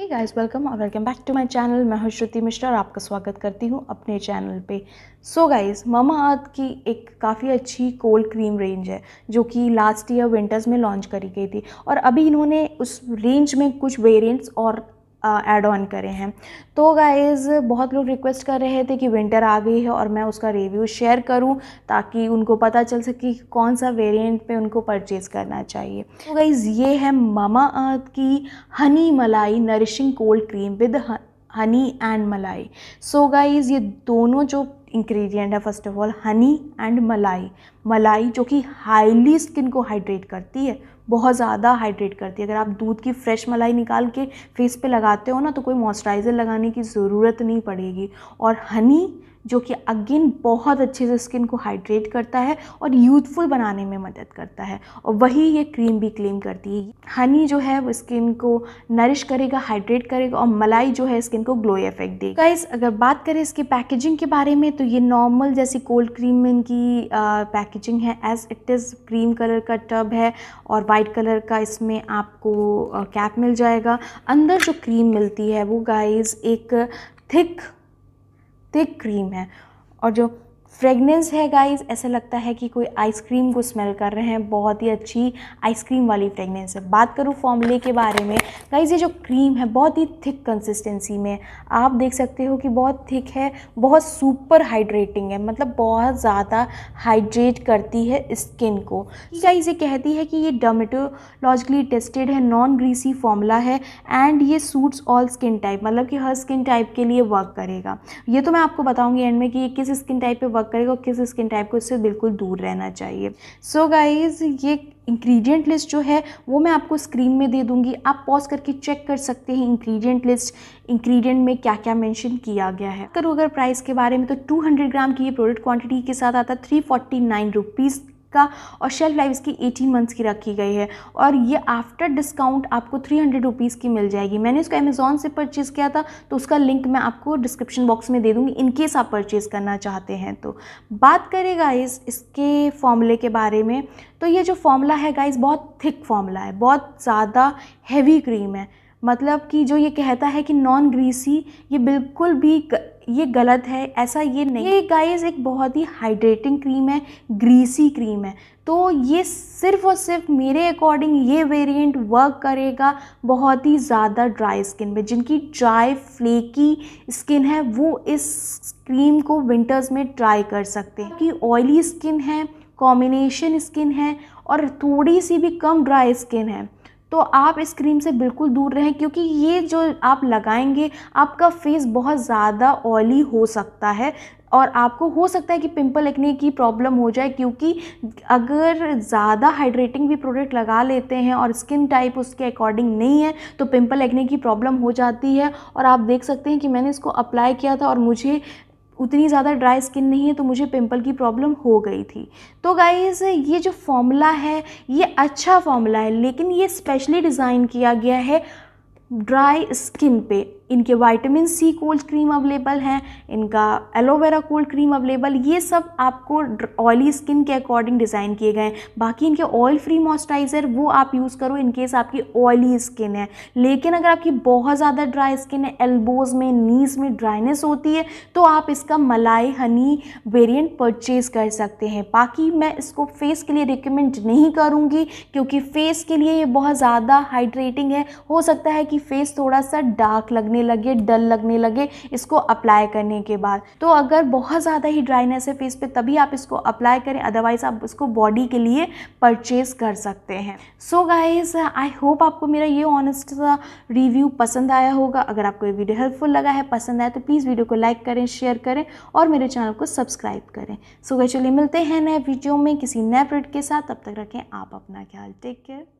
है guys welcome और welcome back to my channel मैं हूँ श्रुति मिश्रा और आपका स्वागत करती हूँ अपने चैनल पे सो गाइज़ गाइस मामा अर्थ की एक काफ़ी अच्छी कोल्ड क्रीम रेंज है जो कि लास्ट ईयर विंटर्स में लॉन्च करी गई थी और अभी इन्होंने उस रेंज में कुछ वेरिएंट्स और ऐड ऑन करे हैं तो गाइज़ बहुत लोग रिक्वेस्ट कर रहे थे कि विंटर आ गई है और मैं उसका रिव्यू शेयर करूं ताकि उनको पता चल सके कि कौन सा वेरिएंट पे उनको परचेज़ करना चाहिए तो गाइज़ ये है मामा अर्थ की honey malai nourishing cold cream with honey and malai so guys ये दोनों जो इंग्रेडिएंट है first of all honey and malai malai जो कि हाईली स्किन को हाइड्रेट करती है बहुत ज़्यादा हाइड्रेट करती है अगर आप दूध की फ्रेश मलाई निकाल के फेस पे लगाते हो ना तो कोई मॉइस्चराइज़र लगाने की ज़रूरत नहीं पड़ेगी और हनी जो कि अगेन बहुत अच्छे से स्किन को हाइड्रेट करता है और यूथफुल बनाने में मदद करता है और वही ये क्रीम भी क्लेम करती है हनी जो है वो स्किन को नरिश करेगा हाइड्रेट करेगा और मलाई जो है स्किन को ग्लो इफेक्ट देगा इस अगर बात करें इसकी पैकेजिंग के बारे में तो ये नॉर्मल जैसी कोल्ड क्रीम में इनकी पैकेजिंग है as it is cream colour का टब है और वाइट कलर का इसमें आपको कैप मिल जाएगा अंदर जो क्रीम मिलती है वो गाइस एक थिक थिक क्रीम है और जो फ्रेगनेंस है गाइस ऐसा लगता है कि कोई आइसक्रीम को स्मेल कर रहे हैं बहुत ही अच्छी आइसक्रीम वाली फ्रेगनेंस है बात करूँ फॉर्मूले के बारे में गाइस ये जो क्रीम है बहुत ही थिक कंसिस्टेंसी में आप देख सकते हो कि बहुत थिक है बहुत सुपर हाइड्रेटिंग है मतलब बहुत ज़्यादा हाइड्रेट करती है स्किन को गाइज ये कहती है कि ये डर्मेटोलॉजिकली टेस्टेड है नॉन ग्रीसी फॉर्मूला है एंड ये सूट्स ऑल स्किन टाइप मतलब कि हर स्किन टाइप के लिए वर्क करेगा ये तो मैं आपको बताऊँगी एंड में कि ये किस स्किन टाइप पर वर्क करेगा और किस स्किन टाइप को इससे बिल्कुल दूर रहना चाहिए सो so गाइज़ ये इंग्रेडिएंट लिस्ट जो है वो मैं आपको स्क्रीन में दे दूंगी आप पॉज करके चेक कर सकते हैं इंग्रेडिएंट लिस्ट इंग्रेडिएंट में क्या क्या मेंशन किया गया है करो अगर प्राइस के बारे में तो 200 ग्राम की ये प्रोडक्ट क्वांटिटी के साथ आता है थ्री फोर्टी नाइन रुपीज़ का और शेल्फ लाइफ इसकी एटीन मंथ्स की रखी गई है और ये आफ्टर डिस्काउंट आपको थ्री हंड्रेड रुपीज़ की मिल जाएगी मैंने इसको अमेज़ोन से परचेज़ किया था तो उसका लिंक मैं आपको डिस्क्रिप्शन बॉक्स में दे दूँगी इनकेस आप परचेज़ करना चाहते हैं तो बात करें गाइस इसके फॉर्मूले के बारे में तो ये जो फॉर्मूला है गाइस बहुत थिक फॉर्मूला है बहुत ज़्यादा हैवी क्रीम है मतलब कि जो ये कहता है कि नॉन ग्रीसी ये बिल्कुल भी ये गलत है ऐसा ये नहीं ये गाइस एक बहुत ही हाइड्रेटिंग क्रीम है ग्रीसी क्रीम है तो ये सिर्फ और सिर्फ मेरे अकॉर्डिंग ये वेरिएंट वर्क करेगा बहुत ही ज़्यादा ड्राई स्किन में जिनकी ड्राई फ्लेकी स्किन है वो इस क्रीम को विंटर्स में ट्राई कर सकते हैं कि ऑयली स्किन है कॉम्बिनेशन स्किन है और थोड़ी सी भी कम ड्राई स्किन है तो आप इस क्रीम से बिल्कुल दूर रहें क्योंकि ये जो आप लगाएंगे आपका फेस बहुत ज़्यादा ऑयली हो सकता है और आपको हो सकता है कि पिंपल लगने की प्रॉब्लम हो जाए क्योंकि अगर ज़्यादा हाइड्रेटिंग भी प्रोडक्ट लगा लेते हैं और स्किन टाइप उसके अकॉर्डिंग नहीं है तो पिंपल लगने की प्रॉब्लम हो जाती है और आप देख सकते हैं कि मैंने इसको अप्लाई किया था और मुझे उतनी ज़्यादा ड्राई स्किन नहीं है तो मुझे पिंपल की प्रॉब्लम हो गई थी तो गाइज़ ये जो फॉर्मूला है ये अच्छा फॉर्मूला है लेकिन ये स्पेशली डिज़ाइन किया गया है ड्राई स्किन पे इनके vitamin C cold cream available हैं इनका एलोवेरा कोल्ड क्रीम अवेलेबल ये सब आपको ऑयली स्किन के अकॉर्डिंग डिज़ाइन किए गए हैं बाकी इनके ऑयल फ्री मॉइस्चराइज़र वो आप यूज़ करो इनकेस आपकी ऑयली स्किन है लेकिन अगर आपकी बहुत ज़्यादा ड्राई स्किन है एल्बोज़ में नीज़ में ड्राइनेस होती है तो आप इसका मलाई हनी वेरियंट परचेज़ कर सकते हैं बाकी मैं इसको फेस के लिए रिकमेंड नहीं करूँगी क्योंकि फेस के लिए ये बहुत ज़्यादा हाइड्रेटिंग है हो सकता है कि फेस थोड़ा सा डार्क लगने लगने लगे डल लगने लगे इसको अप्लाई करने के बाद तो अगर बहुत ज़्यादा ही ड्राइनेस है फेस पे तभी आप इसको अप्लाई करें अदरवाइज़ आप इसको बॉडी के लिए परचेज़ कर सकते हैं सो गाइज आई होप आपको मेरा ये ऑनेस्ट रिव्यू पसंद आया होगा अगर आपको ये वीडियो हेल्पफुल लगा है पसंद आया तो प्लीज़ वीडियो को लाइक करें शेयर करें और मेरे चैनल को सब्सक्राइब करें सो so, चलिए मिलते हैं नए वीडियो में किसी नए प्रोडक्ट के साथ तब तक रखें आप अपना ख्याल टेक केयर